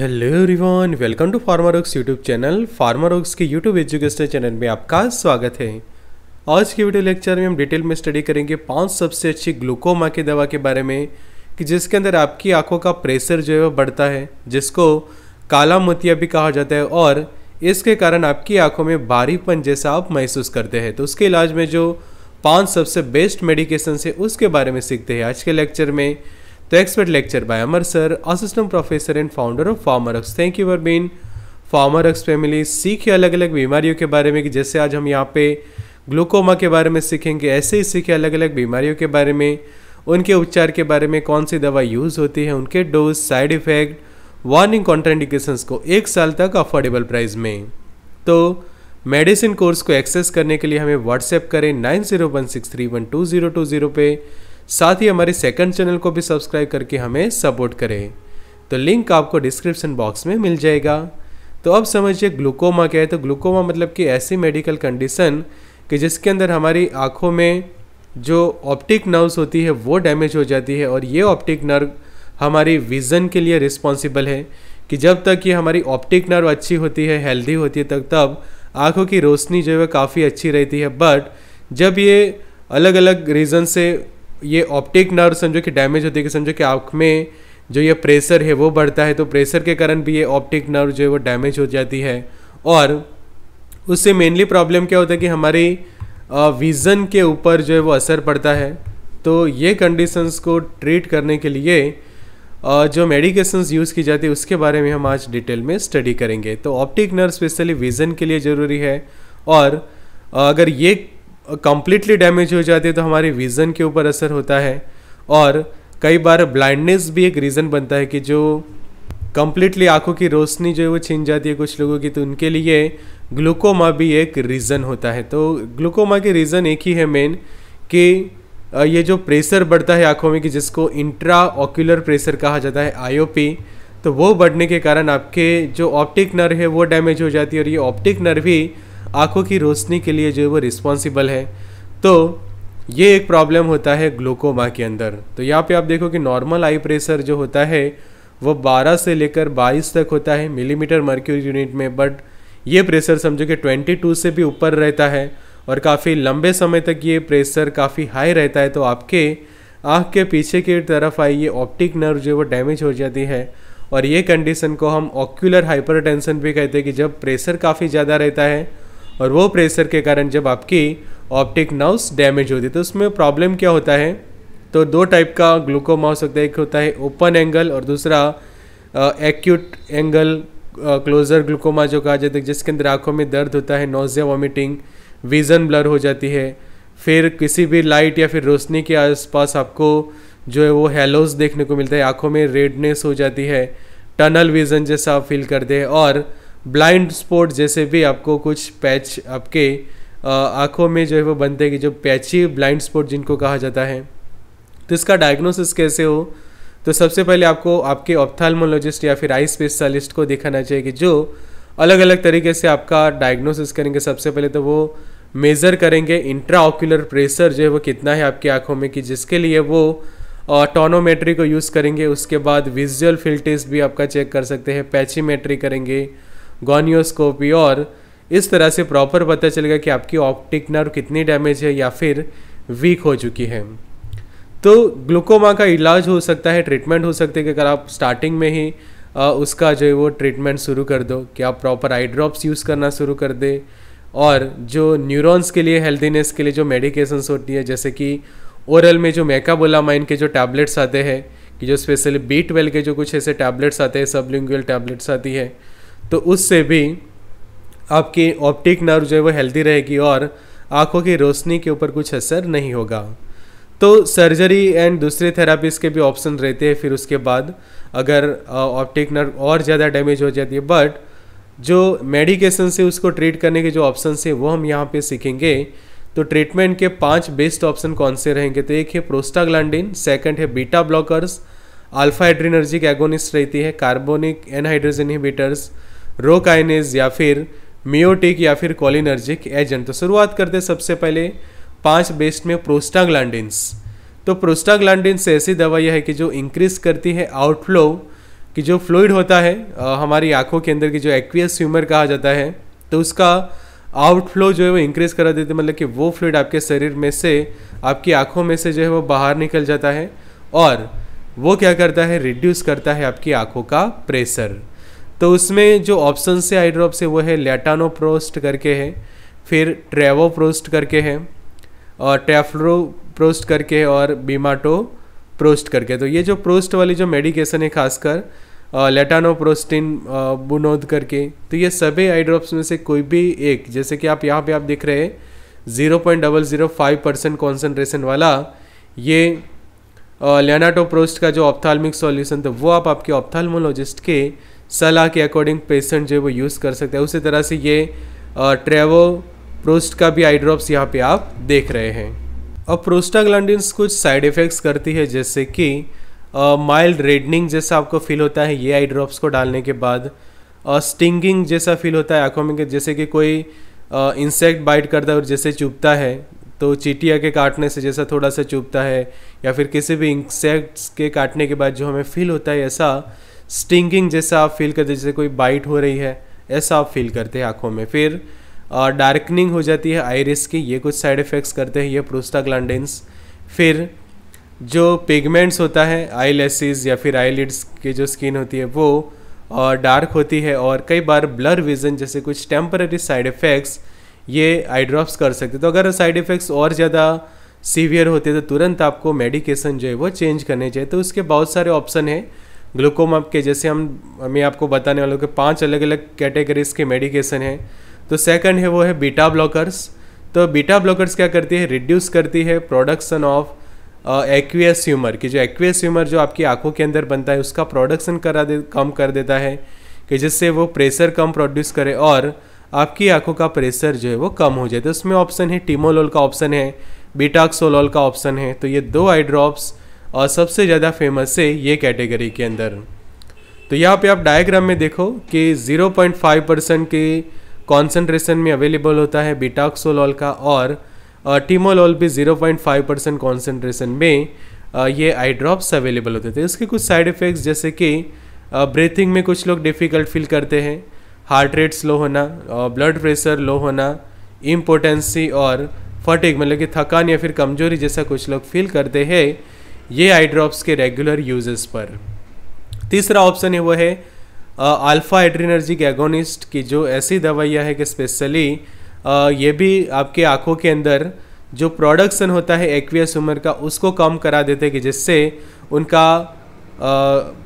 Hello रिवान welcome to pharma rocks YouTube channel pharma rocks के YouTube educational channel में आपका स्वागत है आज के वीडियो लेक्चर में हम डिटेल में स्टडी करेंगे पांच सबसे अच्छी ग्लूकोमा की दवा के बारे में कि जिसके अंदर आपकी आंखों का प्रेशर जो है वह बढ़ता है जिसको काला मोतिया भी कहा जाता है और इसके कारण आपकी आंखों में भारीपन जैसा आप महसूस करते हैं तो उसके इलाज में जो पाँच सबसे बेस्ट मेडिकेशन है उसके बारे में सीखते हैं आज के लेक्चर में The expert lecture by Amar sir, assistant professor and founder of thank Thank you for being Pharmarex family. सीखे अलग अलग बीमारियों के बारे में कि जैसे आज हम यहाँ पे ग्लूकोमा के बारे में सीखेंगे ऐसे ही सीखे अलग अलग बीमारियों के बारे में उनके उपचार के बारे में कौन सी दवा यूज़ होती है उनके dose side effect warning contraindications को एक साल तक अफोर्डेबल प्राइस में तो मेडिसिन कोर्स को एक्सेस करने के लिए हमें व्हाट्सएप करें nine zero one six three one two zero two zero पे साथ ही हमारे सेकंड चैनल को भी सब्सक्राइब करके हमें सपोर्ट करें तो लिंक आपको डिस्क्रिप्शन बॉक्स में मिल जाएगा तो अब समझिए ग्लूकोमा क्या है तो ग्लूकोमा मतलब कि ऐसी मेडिकल कंडीशन कि जिसके अंदर हमारी आँखों में जो ऑप्टिक नर्व्स होती है वो डैमेज हो जाती है और ये ऑप्टिक नर्व हमारी विज़न के लिए रिस्पॉन्सिबल है कि जब तक ये हमारी ऑप्टिक नर्व अच्छी होती है हेल्दी होती है तब तब आँखों की रोशनी जो है काफ़ी अच्छी रहती है बट जब ये अलग अलग रीज़न से ये ऑप्टिक नर्व समझो कि डैमेज होती है कि समझो कि आँख में जो ये प्रेशर है वो बढ़ता है तो प्रेशर के कारण भी ये ऑप्टिक नर्व जो है वो डैमेज हो जाती है और उससे मेनली प्रॉब्लम क्या होता है कि हमारी विज़न के ऊपर जो है वो असर पड़ता है तो ये कंडीशंस को ट्रीट करने के लिए जो मेडिकेशंस यूज़ की जाती है उसके बारे में हम आज डिटेल में स्टडी करेंगे तो ऑप्टिक नर्व स्पेशली विज़न के लिए ज़रूरी है और अगर ये कम्प्लीटली डैमेज हो जाती है तो हमारे विज़न के ऊपर असर होता है और कई बार ब्लाइंडनेस भी एक रीज़न बनता है कि जो कम्प्लीटली आँखों की रोशनी जो है वो छीन जाती है कुछ लोगों की तो उनके लिए ग्लूकोमा भी एक रीज़न होता है तो ग्लूकोमा के रीज़न एक ही है मेन कि ये जो प्रेशर बढ़ता है आँखों में कि जिसको इंट्रा ऑक्यूलर प्रेशर कहा जाता है आईओपी तो वो बढ़ने के कारण आपके जो ऑप्टिक नर्व है वो डैमेज हो जाती है और ये ऑप्टिक नर्व ही आँखों की रोशनी के लिए जो है वो रिस्पॉन्सिबल है तो ये एक प्रॉब्लम होता है ग्लूकोमा के अंदर तो यहाँ पे आप देखो कि नॉर्मल आई प्रेशर जो होता है वो 12 से लेकर 22 तक होता है मिलीमीटर मर्क्यूरी यूनिट में बट ये प्रेशर समझो कि 22 से भी ऊपर रहता है और काफ़ी लंबे समय तक ये प्रेशर काफ़ी हाई रहता है तो आपके आँख के पीछे की तरफ आई ये ऑप्टिक नर्व जो है वो डैमेज हो जाती है और ये कंडीशन को हम ऑक्यूलर हाइपर भी कहते हैं कि जब प्रेशर काफ़ी ज़्यादा रहता है और वो प्रेशर के कारण जब आपकी ऑप्टिक नर्व्स डैमेज होती है तो उसमें प्रॉब्लम क्या होता है तो दो टाइप का ग्लूकोमा हो सकता है एक होता है ओपन एंगल और दूसरा एक्यूट एंगल क्लोजर ग्लूकोमा जो कहा जाता है जिसके अंदर आँखों में दर्द होता है नोजिया वॉमिटिंग विज़न ब्लर हो जाती है फिर किसी भी लाइट या फिर रोशनी के आसपास आपको जो है वो हेलोज देखने को मिलता है आँखों में रेडनेस हो जाती है टनल विज़न जैसा आप फील करते हैं और ब्लाइंड स्पॉट जैसे भी आपको कुछ पैच आपके आँखों में जो है वो बनते हैं कि जो पैची ब्लाइंड स्पॉट जिनको कहा जाता है तो इसका डायग्नोसिस कैसे हो तो सबसे पहले आपको आपके ऑप्थाल्मोलॉजिस्ट या फिर आई स्पेशलिस्ट को दिखाना चाहिए कि जो अलग अलग तरीके से आपका डायग्नोसिस करेंगे सबसे पहले तो वो मेज़र करेंगे इंट्राओक्यूलर प्रेशर जो है वो कितना है आपकी आँखों में कि जिसके लिए वो टोनोमेट्री को यूज़ करेंगे उसके बाद विजुअल फील्ड टेस्ट भी आपका चेक कर सकते हैं पैचीमेट्री करेंगे गोनियोस्कोपी और इस तरह से प्रॉपर पता चलेगा कि आपकी ऑप्टिक नर्व कितनी डैमेज है या फिर वीक हो चुकी है तो ग्लूकोमा का इलाज हो सकता है ट्रीटमेंट हो सकते हैं कि अगर आप स्टार्टिंग में ही आ, उसका जो है वो ट्रीटमेंट शुरू कर दो कि आप प्रॉपर आई ड्रॉप्स यूज़ करना शुरू कर दे और जो न्यूरॉन्स के लिए हेल्दीनेस के लिए जो मेडिकेशंस होती है जैसे कि ओरल में जो मेकाबोलामाइन के जो टैबलेट्स आते हैं कि जो स्पेशली बी ट्वेल्व के जो कुछ ऐसे टैबलेट्स आते हैं सब लिंगुअल टैबलेट्स आती है तो उससे भी आपकी ऑप्टिक नर्व जो है वो हेल्दी रहेगी और आँखों की रोशनी के ऊपर कुछ असर नहीं होगा तो सर्जरी एंड दूसरे थेरापीज़ के भी ऑप्शन रहते हैं फिर उसके बाद अगर ऑप्टिक नर्व और ज़्यादा डैमेज हो जाती है बट जो मेडिकेशन से उसको ट्रीट करने के जो ऑप्शन है वो हम यहाँ पे सीखेंगे तो ट्रीटमेंट के पांच बेस्ट ऑप्शन कौन से रहेंगे तो एक है प्रोस्टाग्लैंडिन सेकंड है beta blockers alpha adrenergic agonist रहती है कार्बोनिक एनहाइड्रोजन इनहिबिटर्स रोकाइनेज या फिर मियोटिक या फिर कॉलिनर्जिक एजेंट तो शुरुआत करते सबसे पहले पांच बेस्ट में प्रोस्टाग्लैंडिन्स तो प्रोस्टाग्लैंडिन्स ऐसी दवाई है कि जो इंक्रीज करती है आउटफ्लो कि जो फ्लूइड होता है हमारी आंखों के अंदर की जो एक्वियस ह्यूमर कहा जाता है तो उसका आउटफ्लो जो है वो इंक्रीज करा देते मतलब कि वो फ्लूड आपके शरीर में से आपकी आंखों में से जो है वो बाहर निकल जाता है और वो क्या करता है रिड्यूस करता है आपकी आंखों का प्रेशर तो उसमें जो ऑप्शन से आई ड्रॉप से वो है लेटानो प्रोस्ट करके है फिर ट्रेवो प्रोस्ट करके है और टेफ्लो प्रोस्ट करके है और बीमाटो प्रोस्ट करके तो ये जो प्रोस्ट वाली जो मेडिकेशन है खासकर लेटानो प्रोस्टिन बुनोद करके तो ये सभी आई ड्रॉप्स में से कोई भी एक जैसे कि आप यहाँ पे आप देख रहे हैं zero point double zero five percent concentration वाला ये लेनाटो प्रोस्ट का जो ऑप्थाल्मिक सॉल्यूशन था वो आप आपके ऑप्थाल्मोलॉजिस्ट के सलाह के अकॉर्डिंग पेशेंट जो है वो यूज़ कर सकते हैं उसी तरह से ये ट्रेवो प्रोस्ट का भी आई ड्रॉप्स यहाँ पे आप देख रहे हैं अब प्रोस्टाग्लैंडिन्स कुछ साइड इफ़ेक्ट्स करती है जैसे कि माइल्ड रेडनिंग जैसा आपको फील होता है ये आई ड्रॉप्स को डालने के बाद स्टिंगिंग जैसा फील होता है आँखों में जैसे कि कोई इंसेक्ट बाइट करता है और जैसे चुभता है तो चीटिया के काटने से जैसा थोड़ा सा चुभता है या फिर किसी भी इंसेक्ट्स के काटने के बाद जो हमें फील होता है ऐसा स्टिंगिंग जैसा आप फील करते जैसे कोई बाइट हो रही है ऐसा आप फील करते हैं आँखों में फिर डार्कनिंग हो जाती है आइरिस की ये कुछ साइड इफ़ेक्ट्स करते हैं ये प्रोस्टाग्लैंडेंस फिर जो पिगमेंट्स होता है आई लेसिस या फिर आई लिड्स की जो स्किन होती है वो और डार्क होती है और कई बार ब्लर विजन जैसे कुछ टेम्पररी साइड इफ़ेक्ट्स ये आई ड्रॉप्स कर सकते तो अगर साइड इफ़ेक्ट्स और ज़्यादा सीवियर होते तो तुरंत आपको मेडिकेशन जो है वो चेंज करने चाहिए तो उसके बहुत सारे ऑप्शन हैं ग्लूकोम के जैसे हम मैं आपको बताने वाला हूँ कि पांच अलग अलग कैटेगरीज के मेडिकेशन है तो सेकंड है वो है बीटा ब्लॉकर्स तो बीटा ब्लॉकर्स क्या करती है रिड्यूस करती है प्रोडक्शन ऑफ एक्वियस ह्यूमर कि जो एक्वियस ह्यूमर जो आपकी आंखों के अंदर बनता है उसका प्रोडक्शन करा दे कम कर देता है कि जिससे वो प्रेशर कम प्रोड्यूस करे और आपकी आंखों का प्रेशर जो है वो कम हो जाए तो उसमें ऑप्शन है टीमोलोल का ऑप्शन है बीटाक्सोलोल का ऑप्शन है तो ये दो आई ड्रॉप्स और सबसे ज़्यादा फेमस है ये कैटेगरी के अंदर तो यहाँ पे आप डायग्राम में देखो कि 0.5 परसेंट के कॉन्सेंट्रेशन में अवेलेबल होता है बिटाक्सोलॉल का और टीमोलॉल भी 0.5 परसेंट कॉन्सेंट्रेशन में ये आई ड्रॉप्स अवेलेबल होते थे इसके कुछ साइड इफ़ेक्ट्स जैसे कि ब्रीथिंग में कुछ लोग डिफ़िकल्ट फील करते हैं हार्ट रेट स्लो होना ब्लड प्रेशर लो होना इम्पोटेंसी और फटिक मतलब कि थकान या फिर कमजोरी जैसा कुछ लोग फील करते हैं ये आई ड्रॉप्स के रेगुलर यूजेस पर तीसरा ऑप्शन है वो है अल्फ़ा एड्रीनर्जिक एगोनिस्ट की जो ऐसी दवाइयाँ है कि स्पेशली ये भी आपके आँखों के अंदर जो प्रोडक्शन होता है एक्वियस उमर का उसको कम करा देते कि जिससे उनका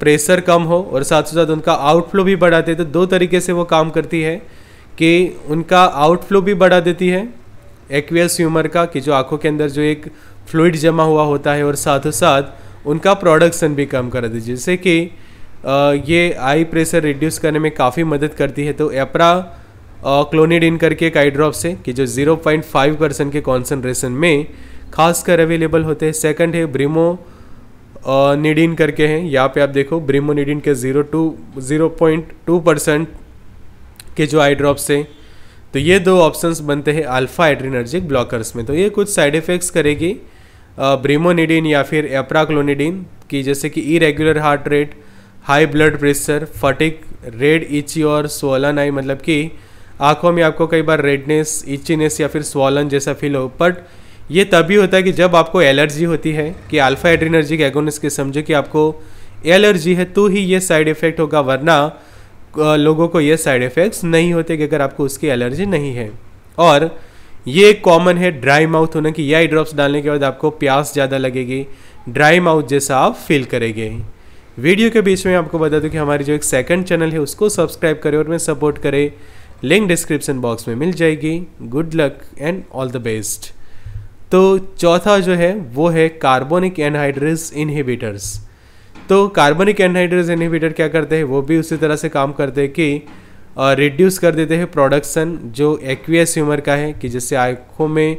प्रेशर कम हो और साथ साथ उनका आउटफ्लो भी बढ़ा देते तो दो तरीके से वो काम करती है कि उनका आउटफ्लो भी बढ़ा देती है एक्वियस ह्यूमर का कि जो आँखों के अंदर जो एक फ्लूड जमा हुआ होता है और साथों साथ उनका प्रोडक्शन भी कम कर दीजिए जिससे कि ये आई प्रेशर रिड्यूस करने में काफ़ी मदद करती है तो एपरा इन करके एक आई ड्रॉप से कि जो 0.5 परसेंट के कॉन्सेंट्रेशन में खासकर अवेलेबल होते हैं सेकंड है ब्रिमो निडिन करके हैं यहाँ पे आप देखो निडिन के zero two zero point two percent के जो आई ड्रॉप्स हैं तो ये दो ऑप्शंस बनते हैं अल्फ़ा एड्रीनर्जिक ब्लॉकर्स में तो ये कुछ साइड इफ़ेक्ट्स करेगी ब्रेमोनिडिन या फिर एप्राक्लोनिडिन की जैसे कि irregular heart rate high blood pressure fatigue red itchy और स्वलन आई मतलब कि आँखों में आपको कई बार रेडनेस इचीनेस या फिर स्वलन जैसा फील हो बट ये तभी होता है कि जब आपको एलर्जी होती है कि अल्फा एड्रीनर्जिक एगोनिस के समझो कि आपको एलर्जी है तो ही ये साइड इफ़ेक्ट होगा वरना लोगों को ये साइड इफ़ेक्ट्स नहीं होते कि अगर आपको उसकी एलर्जी नहीं है और ये एक कॉमन है ड्राई माउथ होना कि ये आई ड्रॉप्स डालने के बाद आपको प्यास ज़्यादा लगेगी ड्राई माउथ जैसा आप फील करेंगे वीडियो के बीच में आपको बता दूं कि हमारी जो एक सेकंड चैनल है उसको सब्सक्राइब करें और मैं सपोर्ट करें लिंक डिस्क्रिप्शन बॉक्स में मिल जाएगी good luck and all the best तो चौथा जो है वो है कार्बोनिक एनहाइड्रेस इनहिबिटर्स तो कार्बोनिक एनहाइड्रेस इनहिबिटर क्या करते हैं वो भी उसी तरह से काम करते हैं कि रिड्यूस कर देते हैं प्रोडक्शन जो एक्वियस ह्यूमर का है कि जिससे आँखों में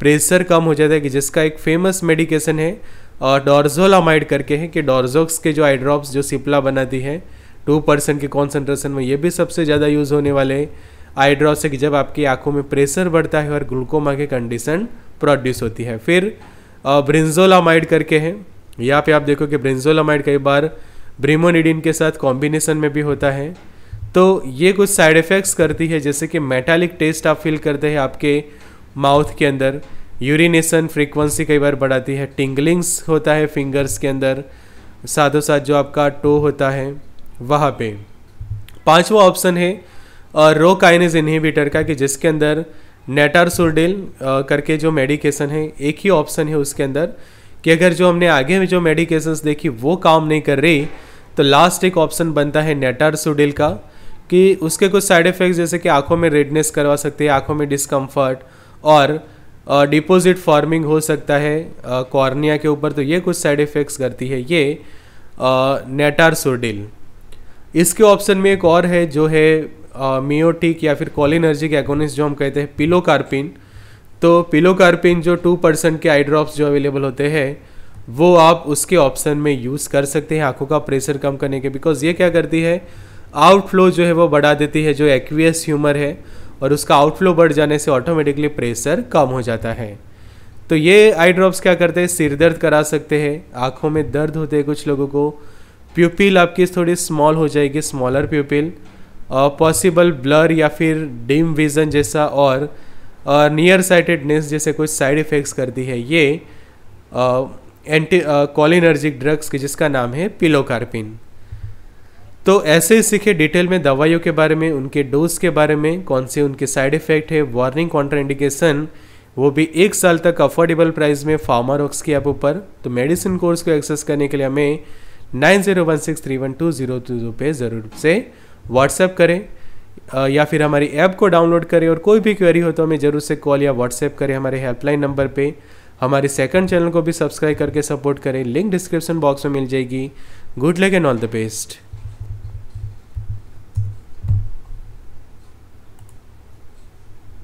प्रेशर कम हो जाता है कि जिसका एक फेमस मेडिकेशन है और डॉर्जोलामाइड करके है कि डॉर्जोक्स के जो आई ड्रॉप्स जो सिपला बनाती है टू परसेंट के कॉन्सेंट्रेशन में ये भी सबसे ज़्यादा यूज़ होने वाले आई ड्रॉप्स है कि जब आपकी आँखों में प्रेशर बढ़ता है और ग्लूकोमा की कंडीशन प्रोड्यूस होती है फिर ब्रिंजोलामाइड करके है यहाँ पे आप देखो कि ब्रिंजोलामाइड कई बार ब्रिमोनिडिन के साथ कॉम्बिनेशन में भी होता है तो ये कुछ साइड इफ़ेक्ट्स करती है जैसे कि मेटालिक टेस्ट आप फील करते हैं आपके माउथ के अंदर यूरिनेशन फ्रीक्वेंसी कई बार बढ़ाती है टिंगलिंग्स होता है फिंगर्स के अंदर साथों साथ जो आपका टो होता है वहाँ पे पांचवा ऑप्शन है रो काइनेज इनहिबिटर का कि जिसके अंदर नेटारसोडिल करके जो मेडिकेशन है एक ही ऑप्शन है उसके अंदर कि अगर जो हमने आगे में जो मेडिकेशंस देखी वो काम नहीं कर रही तो लास्ट एक ऑप्शन बनता है नेटारसोडिल का कि उसके कुछ साइड इफ़ेक्ट्स जैसे कि आंखों में रेडनेस करवा सकते हैं आंखों में डिस्कम्फर्ट और डिपोज़िट फॉर्मिंग हो सकता है कॉर्निया के ऊपर तो ये कुछ साइड इफ़ेक्ट्स करती है ये नेटारसोडिल इसके ऑप्शन में एक और है जो है मियोटिक या फिर कॉलिनर्जिक एकोनिस जो हम कहते हैं पिलोकार्पिन तो पिलोकार्पिन जो टू परसेंट के आईड्रॉप्स जो अवेलेबल होते हैं वो आप उसके ऑप्शन में यूज़ कर सकते हैं आंखों का प्रेशर कम करने के बिकॉज ये क्या करती है आउटफ्लो जो है वो बढ़ा देती है जो एक्वियस ह्यूमर है और उसका आउटफ्लो बढ़ जाने से ऑटोमेटिकली प्रेशर कम हो जाता है तो ये आई ड्रॉप्स क्या करते हैं सिर दर्द करा सकते हैं आँखों में दर्द होते हैं कुछ लोगों को प्यूपिल आपकी थोड़ी स्मॉल हो जाएगी स्मॉलर प्यूपिल पॉसिबल ब्लर या फिर डिम विजन जैसा और नियर साइटेडनेस जैसे कुछ साइड इफ़ेक्ट्स करती है ये एंटी कॉलिनर्जिक ड्रग्स के जिसका नाम है पिलोकार्पिन तो ऐसे ही सीखे डिटेल में दवाइयों के बारे में उनके डोज के बारे में कौन से उनके साइड इफेक्ट है वार्निंग कॉन्ट्राइंडिकेशन वो भी एक साल तक अफोर्डेबल प्राइस में फार्मारॉक्स की ऐप ऊपर तो मेडिसिन कोर्स को एक्सेस करने के लिए हमें nine zero one six three one two zero two zero पे ज़रूर से व्हाट्सएप करें या फिर हमारी ऐप को डाउनलोड करें और कोई भी क्वेरी हो तो हमें ज़रूर से कॉल या व्हाट्सएप करें हमारे हेल्पलाइन नंबर पे हमारे सेकंड चैनल को भी सब्सक्राइब करके सपोर्ट करें लिंक डिस्क्रिप्शन बॉक्स में मिल जाएगी good luck and all the best